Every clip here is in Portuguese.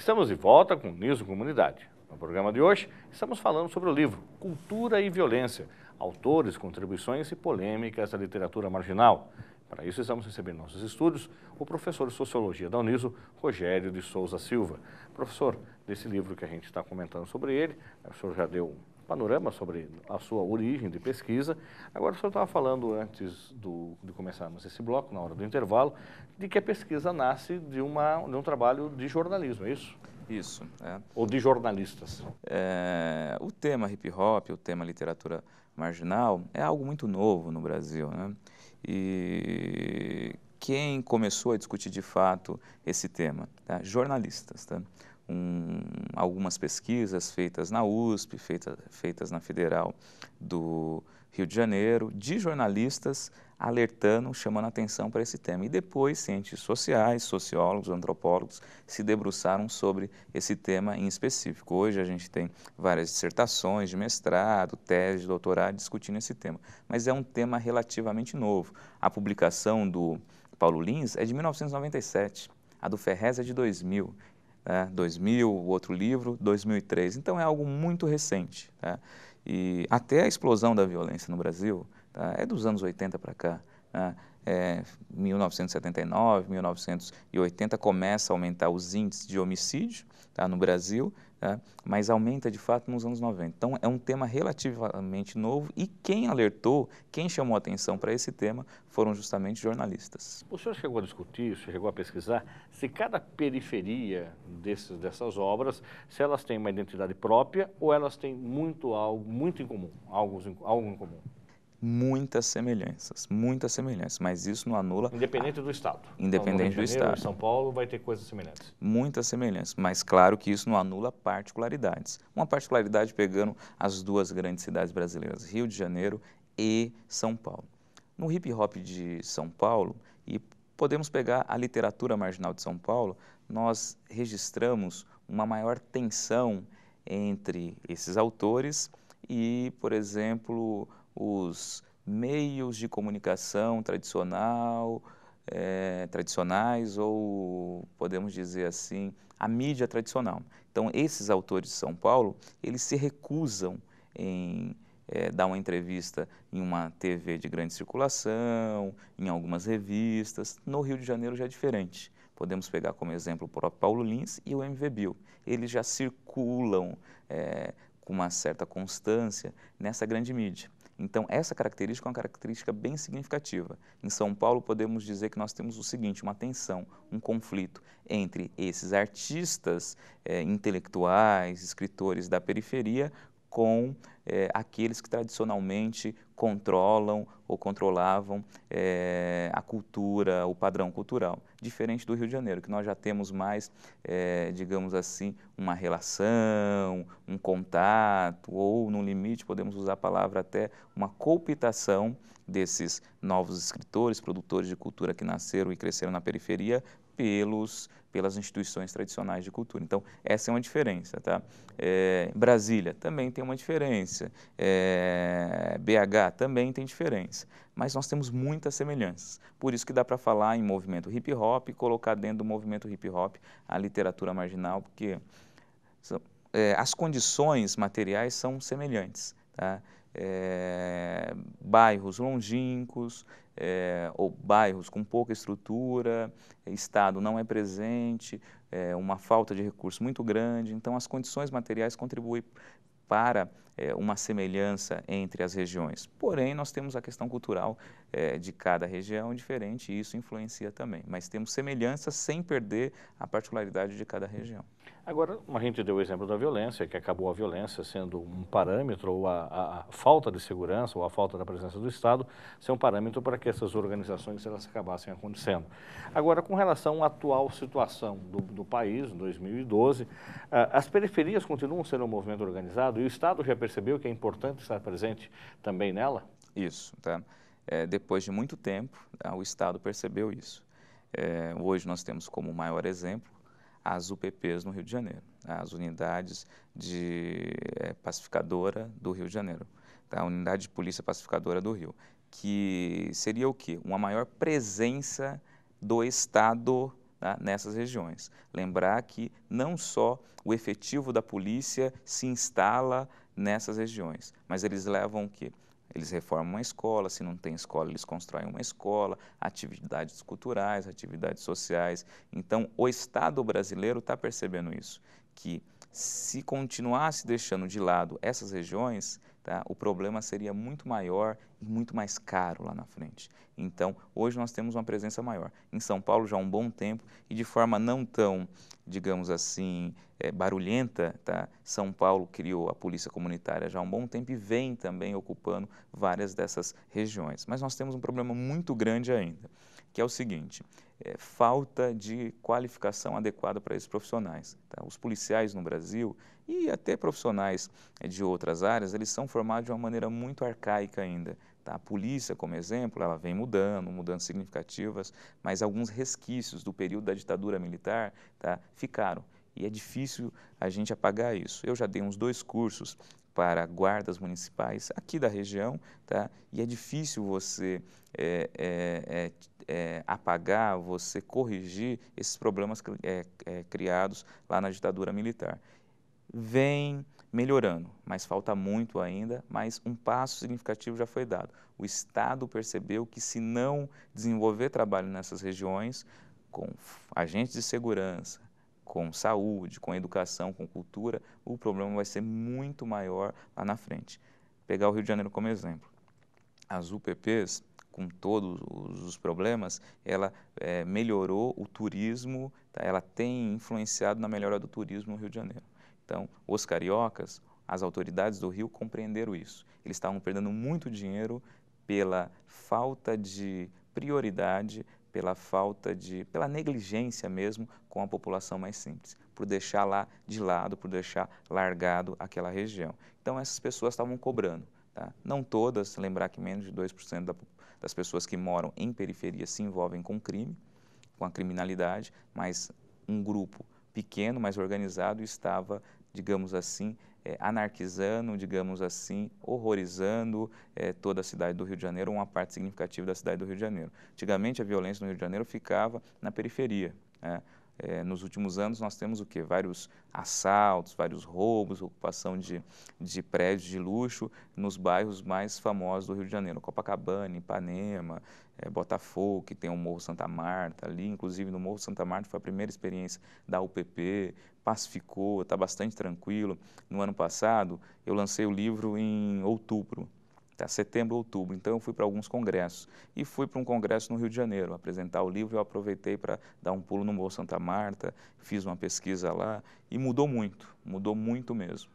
Estamos de volta com o Niso Comunidade. No programa de hoje, estamos falando sobre o livro Cultura e Violência, autores, contribuições e polêmicas da literatura marginal. Para isso, estamos recebendo em nossos estúdios o professor de Sociologia da Uniso, Rogério de Souza Silva. Professor, desse livro que a gente está comentando sobre ele, o senhor já deu um panorama sobre a sua origem de pesquisa. Agora, o senhor estava falando antes do, de começarmos esse bloco, na hora do intervalo, de que a pesquisa nasce de, uma, de um trabalho de jornalismo, é isso? Isso. É. Ou de jornalistas. É, o tema hip hop, o tema literatura marginal, é algo muito novo no Brasil. Né? E quem começou a discutir de fato esse tema? Tá? Jornalistas. Tá? Um, algumas pesquisas feitas na USP, feita, feitas na Federal do Rio de Janeiro, de jornalistas alertando, chamando atenção para esse tema. E depois, cientistas sociais, sociólogos, antropólogos se debruçaram sobre esse tema em específico. Hoje a gente tem várias dissertações de mestrado, tese doutorado discutindo esse tema, mas é um tema relativamente novo. A publicação do Paulo Lins é de 1997, a do Ferrez é de 2000. É, 2000, o outro livro, 2003. Então é algo muito recente. Tá? E até a explosão da violência no Brasil, tá? é dos anos 80 para cá. Né? É, 1979, 1980 começa a aumentar os índices de homicídio tá? no Brasil, tá? mas aumenta de fato nos anos 90. Então é um tema relativamente novo e quem alertou, quem chamou atenção para esse tema foram justamente jornalistas. O senhor chegou a discutir, chegou a pesquisar se cada periferia desses, dessas obras, se elas têm uma identidade própria ou elas têm muito algo muito em comum, algo, algo em comum muitas semelhanças, muitas semelhanças, mas isso não anula... Independente do Estado. Independente então, do Janeiro, Estado. São Paulo vai ter coisas semelhantes. Muitas semelhanças, mas claro que isso não anula particularidades. Uma particularidade pegando as duas grandes cidades brasileiras, Rio de Janeiro e São Paulo. No hip hop de São Paulo, e podemos pegar a literatura marginal de São Paulo, nós registramos uma maior tensão entre esses autores e, por exemplo, os meios de comunicação tradicional, é, tradicionais ou podemos dizer assim a mídia tradicional. Então esses autores de São Paulo eles se recusam em é, dar uma entrevista em uma TV de grande circulação, em algumas revistas. No Rio de Janeiro já é diferente. Podemos pegar como exemplo o próprio Paulo Lins e o MV Bill. Eles já circulam é, com uma certa constância nessa grande mídia. Então, essa característica é uma característica bem significativa. Em São Paulo, podemos dizer que nós temos o seguinte: uma tensão, um conflito entre esses artistas eh, intelectuais, escritores da periferia, com é, aqueles que tradicionalmente controlam ou controlavam é, a cultura, o padrão cultural. Diferente do Rio de Janeiro, que nós já temos mais, é, digamos assim, uma relação, um contato, ou no limite, podemos usar a palavra até, uma cooptação desses novos escritores, produtores de cultura que nasceram e cresceram na periferia pelos, pelas instituições tradicionais de cultura. Então, essa é uma diferença. Tá? É, Brasília também tem uma diferença, é, eh, BH também tem diferença, mas nós temos muitas semelhanças. Por isso que dá para falar em movimento hip hop e colocar dentro do movimento hip hop a literatura marginal, porque são, é, as condições materiais são semelhantes. Tá? É, bairros longínquos, é, ou bairros com pouca estrutura, eh, Estado não é presente, é, uma falta de recursos muito grande. Então, as condições materiais contribuem para é, uma semelhança entre as regiões. Porém, nós temos a questão cultural é, de cada região diferente e isso influencia também. Mas temos semelhanças sem perder a particularidade de cada região. Agora, a gente deu o exemplo da violência, que acabou a violência sendo um parâmetro, ou a, a, a, falta de segurança, ou a falta da presença do Estado, ser um parâmetro para que essas organizações elas acabassem acontecendo. Agora, com relação à atual situação do, do país, em 2012, uh, ah, as periferias continuam sendo um movimento organizado e o Estado representado percebeu que é importante estar presente também nela? Isso, tá? É, depois de muito tempo, é, o Estado percebeu isso. É, hoje nós temos como maior exemplo as UPPs no Rio de Janeiro, né, as unidades de é, pacificadora do Rio de Janeiro, tá? a unidade de polícia pacificadora do Rio, que seria o quê? Uma maior presença do Estado tá? nessas regiões. Lembrar que não só o efetivo da polícia se instala nessas regiões. Mas eles levam o quê? Eles reformam uma escola, se não tem escola, eles constroem uma escola, atividades culturais, atividades sociais. Então, o Estado brasileiro está percebendo isso, que se continuasse deixando de lado essas regiões, tá? o problema seria muito maior e muito mais caro lá na frente. Então, hoje nós temos uma presença maior. Em São Paulo já há um bom tempo e de forma não tão, digamos assim, é, barulhenta, tá? São Paulo criou a polícia comunitária já há um bom tempo e vem também ocupando várias dessas regiões. Mas nós temos um problema muito grande ainda que é o seguinte, é, falta de qualificação adequada para esses profissionais. Tá? Os policiais no Brasil e até profissionais é, de outras áreas, eles são formados de uma maneira muito arcaica ainda. Tá? A polícia, como exemplo, ela vem mudando, mudando significativas, mas alguns resquícios do período da ditadura militar tá? ficaram. E é difícil a gente apagar isso. Eu já dei uns dois cursos para guardas municipais aqui da região, tá? E é difícil você é, é, é, é, apagar, você corrigir esses problemas é, é, criados lá na ditadura militar. Vem melhorando, mas falta muito ainda, mas um passo significativo já foi dado. O Estado percebeu que se não desenvolver trabalho nessas regiões, com agentes de segurança, com saúde, com educação, com cultura, o problema vai ser muito maior lá na frente. Pegar o Rio de Janeiro como exemplo. As UPPs com todos os problemas, ela é, melhorou o turismo, tá? ela tem influenciado na melhora do turismo no Rio de Janeiro. Então, os cariocas, as autoridades do Rio compreenderam isso. Eles estavam perdendo muito dinheiro pela falta de prioridade, pela falta de, pela negligência mesmo com a população mais simples, por deixar lá de lado, por deixar largado aquela região. Então essas pessoas estavam cobrando, tá? não todas, lembrar que menos de 2% da população das pessoas que moram em periferia se envolvem com crime, com a criminalidade, mas um grupo pequeno, mas organizado, estava, digamos assim, é, anarquizando, digamos assim, horrorizando é, toda a cidade do Rio de Janeiro, uma parte significativa da cidade do Rio de Janeiro. Antigamente, a violência no Rio de Janeiro ficava na periferia. Né? é, nos últimos anos nós temos o que? Vários assaltos, vários roubos, ocupação de, de prédios de luxo nos bairros mais famosos do Rio de Janeiro, Copacabana, Ipanema, é, Botafogo, que tem o Morro Santa Marta ali, inclusive no Morro Santa Marta foi a primeira experiência da UPP, pacificou, está bastante tranquilo. No ano passado eu lancei o livro em outubro, até setembro, outubro. Então eu fui para alguns congressos e fui para um congresso no Rio de Janeiro apresentar o livro. Eu aproveitei para dar um pulo no Morro Santa Marta, fiz uma pesquisa lá e mudou muito, mudou muito mesmo.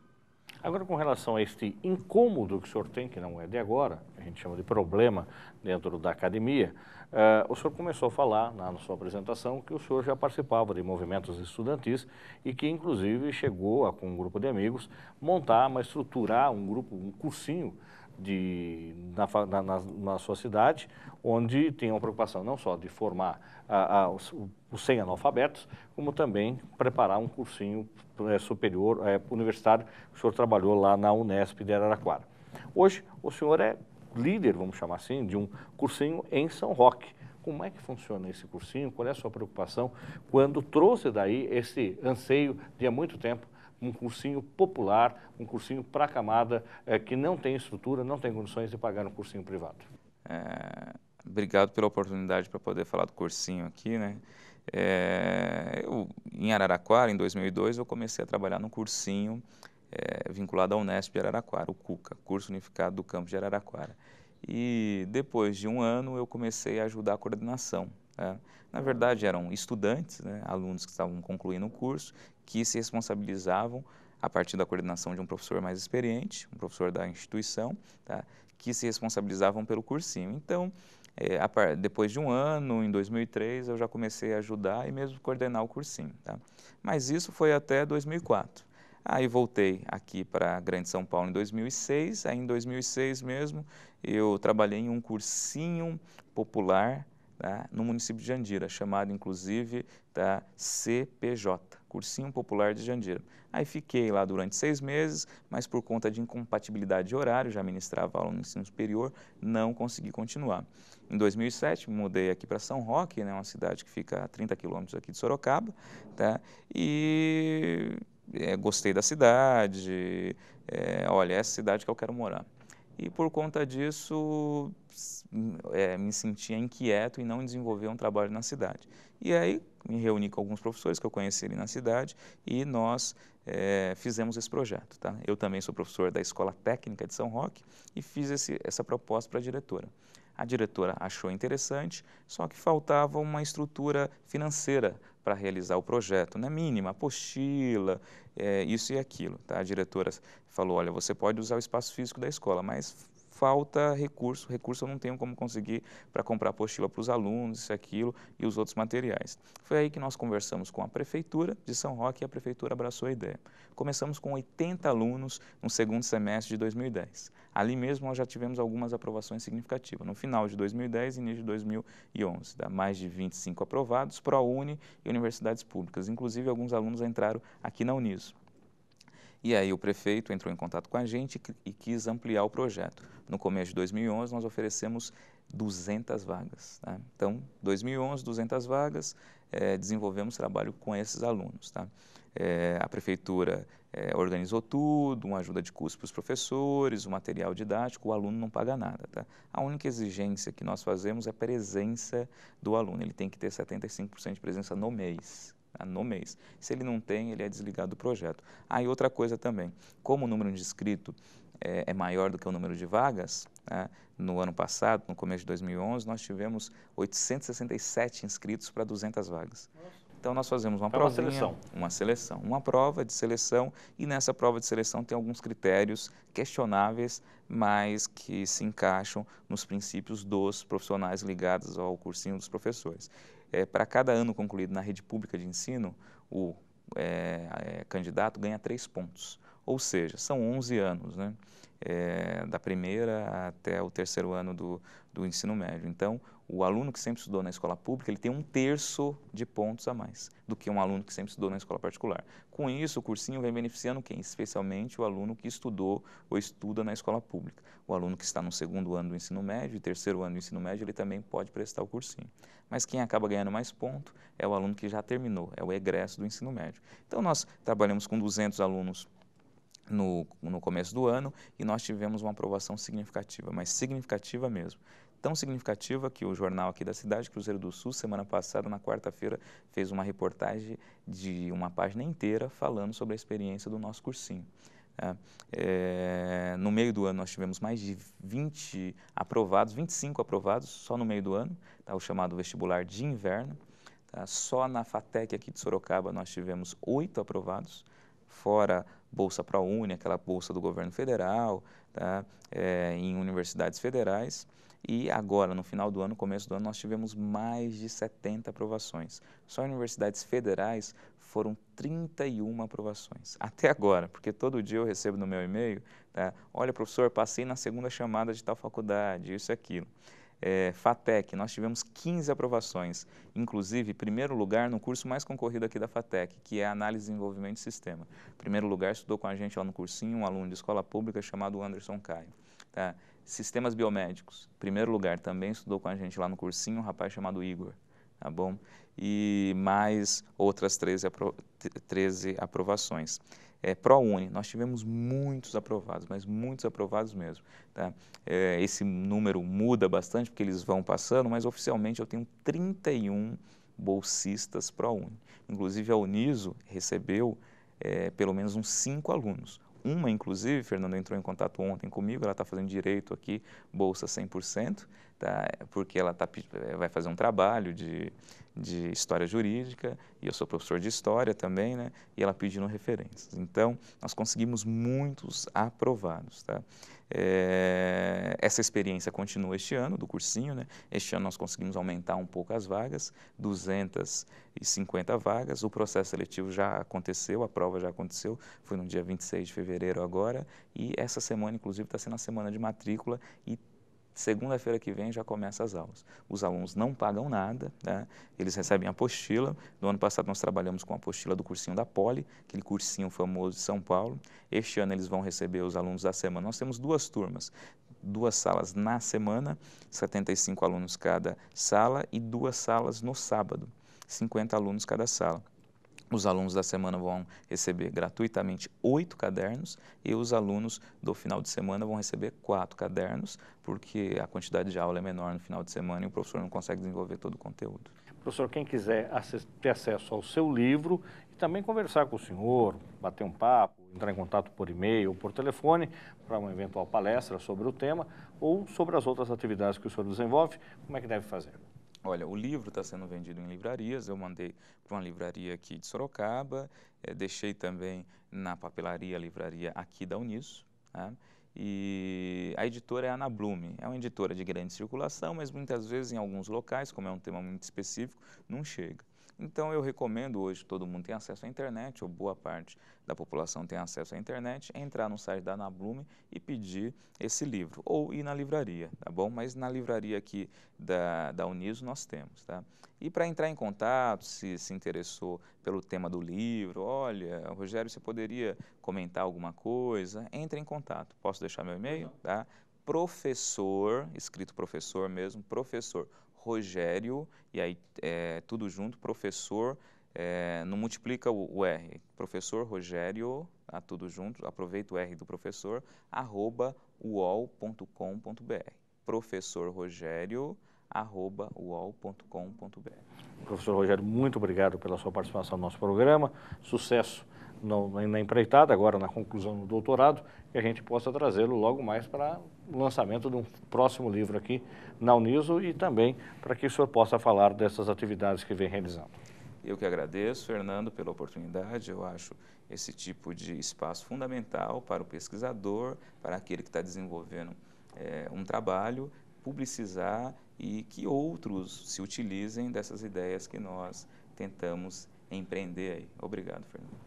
Agora, com relação a este incômodo que o senhor tem, que não é de agora, a gente chama de problema dentro da academia, uh, o senhor começou a falar na, na sua apresentação que o senhor já participava de movimentos estudantis e que, inclusive, chegou a, com um grupo de amigos, montar, uma estruturar um grupo, um cursinho de, na, na, na, sua cidade, onde tem uma preocupação não só de formar a, a, os, sem analfabetos, como também preparar um cursinho é, superior é, universitário. O senhor trabalhou lá na Unesp de Araraquara. Hoje, o senhor é líder, vamos chamar assim, de um cursinho em São Roque. Como é que funciona esse cursinho? Qual é a sua preocupação quando trouxe daí esse anseio de há muito tempo um cursinho popular, um cursinho para a camada é, que não tem estrutura, não tem condições de pagar um cursinho privado. É, obrigado pela oportunidade para poder falar do cursinho aqui, né? É, eu, em Araraquara, em 2002, eu comecei a trabalhar num cursinho é, vinculado ao Unesp de Araraquara, o CUCA, Curso Unificado do Campo de Araraquara. E depois de um ano, eu comecei a ajudar a coordenação. Né? Na verdade, eram estudantes, né, alunos que estavam concluindo o curso, que se responsabilizavam a partir da coordenação de um professor mais experiente, um professor da instituição, tá? que se responsabilizavam pelo cursinho. Então, é, a, depois de um ano, em 2003, eu já comecei a ajudar e mesmo coordenar o cursinho. Tá? Mas isso foi até 2004. Aí voltei aqui para Grande São Paulo em 2006. Aí em 2006 mesmo, eu trabalhei em um cursinho popular tá? no município de Jandira, chamado inclusive tá? CPJ. Cursinho Popular de Jandira. Aí fiquei lá durante seis meses, mas por conta de incompatibilidade de horário, já ministrava aula no ensino superior, não consegui continuar. Em 2007, mudei aqui para São Roque, né, uma cidade que fica a 30 quilômetros aqui de Sorocaba, tá? e é, gostei da cidade, é, olha, é essa cidade que eu quero morar e por conta disso é, me sentia inquieto e não desenvolver um trabalho na cidade. E aí me reuni com alguns professores que eu conheci ali na cidade e nós é, fizemos esse projeto. Tá? Eu também sou professor da Escola Técnica de São Roque e fiz esse, essa proposta para a diretora. A diretora achou interessante, só que faltava uma estrutura financeira para realizar o projeto, na né? mínima, apostila, é, isso e aquilo. Tá? A diretora falou, olha, você pode usar o espaço físico da escola, mas falta recurso, recurso eu não tenho como conseguir para comprar apostila para os alunos, isso, aquilo e os outros materiais. Foi aí que nós conversamos com a prefeitura de São Roque e a prefeitura abraçou a ideia. Começamos com 80 alunos no segundo semestre de 2010. Ali mesmo nós já tivemos algumas aprovações significativas, no final de 2010 e início de 2011, dá mais de 25 aprovados, ProUni e universidades públicas. Inclusive alguns alunos entraram aqui na Uniso. E aí o prefeito entrou em contato com a gente e quis ampliar o projeto. No começo de 2011, nós oferecemos 200 vagas. Tá? Então, 2011, 200 vagas, é, desenvolvemos trabalho com esses alunos. Tá? É, a prefeitura é, organizou tudo, uma ajuda de custo para os professores, o um material didático, o aluno não paga nada. Tá? A única exigência que nós fazemos é a presença do aluno, ele tem que ter 75% de presença no mês. Ah, no mês. Se ele não tem, ele é desligado do projeto. Aí ah, outra coisa também, como o número de inscritos é, eh, é maior do que o número de vagas, né? no ano passado, no começo de 2011, nós tivemos 867 inscritos para 200 vagas. Então nós fazemos uma é provinha, seleção. uma seleção, uma prova de seleção e nessa prova de seleção tem alguns critérios questionáveis, mas que se encaixam nos princípios dos profissionais ligados ao cursinho dos professores é, para cada ano concluído na rede pública de ensino, o é, é candidato ganha três pontos ou seja, são 11 anos, né? É, da primeira até o terceiro ano do, do ensino médio. Então, o aluno que sempre estudou na escola pública, ele tem um terço de pontos a mais do que um aluno que sempre estudou na escola particular. Com isso, o cursinho vem beneficiando quem? Especialmente o aluno que estudou ou estuda na escola pública. O aluno que está no segundo ano do ensino médio e terceiro ano do ensino médio, ele também pode prestar o cursinho. Mas quem acaba ganhando mais ponto é o aluno que já terminou, é o egresso do ensino médio. Então, nós trabalhamos com 200 alunos no, no começo do ano e nós tivemos uma aprovação significativa, mas significativa mesmo. Tão significativa que o jornal aqui da cidade, Cruzeiro do Sul, semana passada, na quarta-feira, fez uma reportagem de uma página inteira falando sobre a experiência do nosso cursinho. É, no meio do ano nós tivemos mais de 20 aprovados, 25 aprovados só no meio do ano, tá, o chamado vestibular de inverno. Tá, só na FATEC aqui de Sorocaba nós tivemos oito aprovados fora Bolsa para a Uni, aquela bolsa do governo federal, tá? É, em universidades federais. E agora, no final do ano, começo do ano, nós tivemos mais de 70 aprovações. Só em universidades federais foram 31 aprovações. Até agora, porque todo dia eu recebo no meu e-mail, tá? olha professor, passei na segunda chamada de tal faculdade, isso e aquilo é, FATEC, nós tivemos 15 aprovações, inclusive primeiro lugar no curso mais concorrido aqui da FATEC, que é Análise e Desenvolvimento de Sistema. Primeiro lugar estudou com a gente lá no cursinho um aluno de escola pública chamado Anderson Caio. Tá? Sistemas biomédicos, primeiro lugar, também estudou com a gente lá no cursinho um rapaz chamado Igor, tá bom? E mais outras 13, apro 13 aprovações é, ProUni, nós tivemos muitos aprovados, mas muitos aprovados mesmo. Tá? É, esse número muda bastante porque eles vão passando, mas oficialmente eu tenho 31 bolsistas ProUni. Inclusive a Uniso recebeu é, pelo menos uns cinco alunos. Uma, inclusive, Fernanda entrou em contato ontem comigo, ela está fazendo direito aqui, bolsa 100%, tá? porque ela tá, eh, vai fazer um trabalho de, de história jurídica, e eu sou professor de história também, né? e ela pedindo referências. Então, nós conseguimos muitos aprovados. Tá? É, essa experiência continua este ano, do cursinho. Né? Este ano nós conseguimos aumentar um pouco as vagas, 250 vagas. O processo seletivo já aconteceu, a prova já aconteceu, foi no dia 26 de fevereiro agora. E essa semana, inclusive, está sendo a semana de matrícula e Segunda-feira que vem já começa as aulas. Os alunos não pagam nada, né? eles recebem a apostila. No ano passado nós trabalhamos com a apostila do cursinho da Poli, aquele cursinho famoso de São Paulo. Este ano eles vão receber os alunos da semana. Nós temos duas turmas, duas salas na semana, 75 alunos cada sala e duas salas no sábado, 50 alunos cada sala. Os alunos da semana vão receber gratuitamente oito cadernos e os alunos do final de semana vão receber quatro cadernos, porque a quantidade de aula é menor no final de semana e o professor não consegue desenvolver todo o conteúdo. Professor, quem quiser ter acesso ao seu livro e também conversar com o senhor, bater um papo, entrar em contato por e-mail ou por telefone para uma eventual palestra sobre o tema ou sobre as outras atividades que o senhor desenvolve, como é que deve fazer? Olha, o livro está sendo vendido em livrarias, eu mandei para uma livraria aqui de Sorocaba, eh, deixei também na papelaria, livraria aqui da Uniso, né? e a editora é a Ana Blume, é uma editora de grande circulação, mas muitas vezes em alguns locais, como é um tema muito específico, não chega. Então eu recomendo hoje que todo mundo tem acesso à internet, ou boa parte da população tem acesso à internet, entrar no site da Anablume e pedir esse livro, ou ir na livraria, tá bom? Mas na livraria aqui da, da Uniso nós temos, tá? E para entrar em contato, se se interessou pelo tema do livro, olha, Rogério, você poderia comentar alguma coisa? Entre em contato. Posso deixar meu e-mail? Tá? Professor, escrito professor mesmo, professor Rogério, e aí é, tudo junto, professor, é, não multiplica o, o, R, professor Rogério, a tá, tudo junto, aproveita o R do professor, arroba uol.com.br, professor Rogério, arroba uol.com.br. Professor Rogério, muito obrigado pela sua participação no nosso programa, sucesso no, na empreitada, agora na conclusão do doutorado, que a gente possa trazê-lo logo mais para o lançamento de um próximo livro aqui na Uniso e também para que o senhor possa falar dessas atividades que vem realizando. Eu que agradeço, Fernando, pela oportunidade. Eu acho esse tipo de espaço fundamental para o pesquisador, para aquele que está desenvolvendo é, um trabalho, publicizar e que outros se utilizem dessas ideias que nós tentamos empreender aí. Obrigado, Fernando.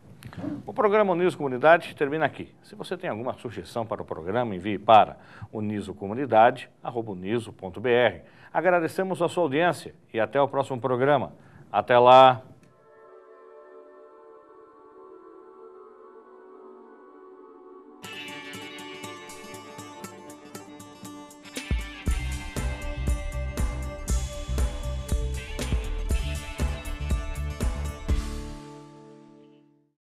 O programa Uniso Comunidade termina aqui. Se você tem alguma sugestão para o programa, envie para unisocomunidade.uniso.br. Agradecemos a sua audiência e até o próximo programa. Até lá!